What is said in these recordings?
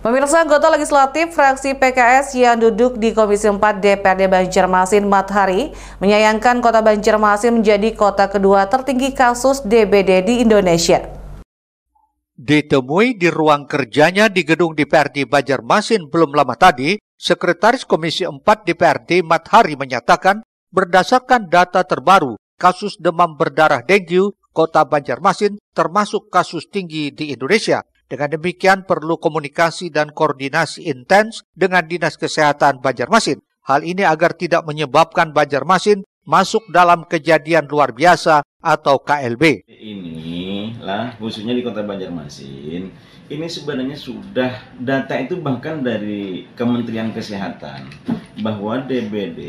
Pemirsa anggota legislatif fraksi PKS yang duduk di Komisi 4 DPRD Banjarmasin Mathari menyayangkan kota Banjarmasin menjadi kota kedua tertinggi kasus DBD di Indonesia. Ditemui di ruang kerjanya di gedung DPRD Banjarmasin belum lama tadi, Sekretaris Komisi 4 DPRD Mathari menyatakan berdasarkan data terbaru, kasus demam berdarah dengue kota Banjarmasin termasuk kasus tinggi di Indonesia. Dengan demikian perlu komunikasi dan koordinasi intens dengan Dinas Kesehatan Banjarmasin. Hal ini agar tidak menyebabkan Banjarmasin masuk dalam kejadian luar biasa atau KLB. Ini lah khususnya di Kota Banjarmasin, ini sebenarnya sudah data itu bahkan dari Kementerian Kesehatan bahwa DBD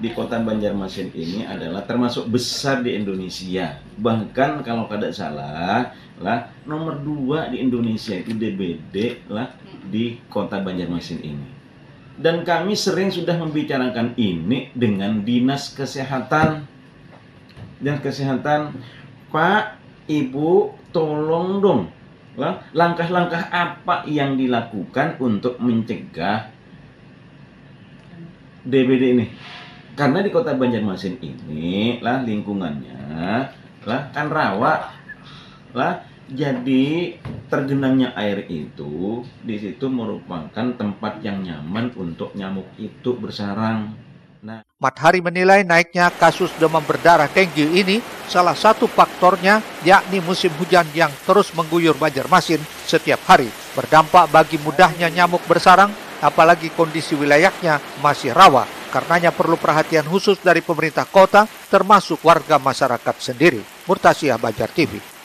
di kota Banjarmasin ini adalah termasuk besar di Indonesia. Bahkan kalau tidak salah, lah nomor dua di Indonesia itu DBD lah di kota Banjarmasin ini. Dan kami sering sudah membicarakan ini dengan dinas kesehatan dan kesehatan Pak Ibu tolong dong lah langkah-langkah apa yang dilakukan untuk mencegah DBD ini? Karena di kota Banjarmasin ini lah lingkungannya lah kan rawa lah jadi tergenangnya air itu di situ merupakan tempat yang nyaman untuk nyamuk itu bersarang. Nah, Mathari menilai naiknya kasus demam berdarah dengue ini salah satu faktornya yakni musim hujan yang terus mengguyur Banjarmasin setiap hari berdampak bagi mudahnya nyamuk bersarang apalagi kondisi wilayahnya masih rawa. Karenanya perlu perhatian khusus dari pemerintah kota termasuk warga masyarakat sendiri. Murtasiah Bajar TV.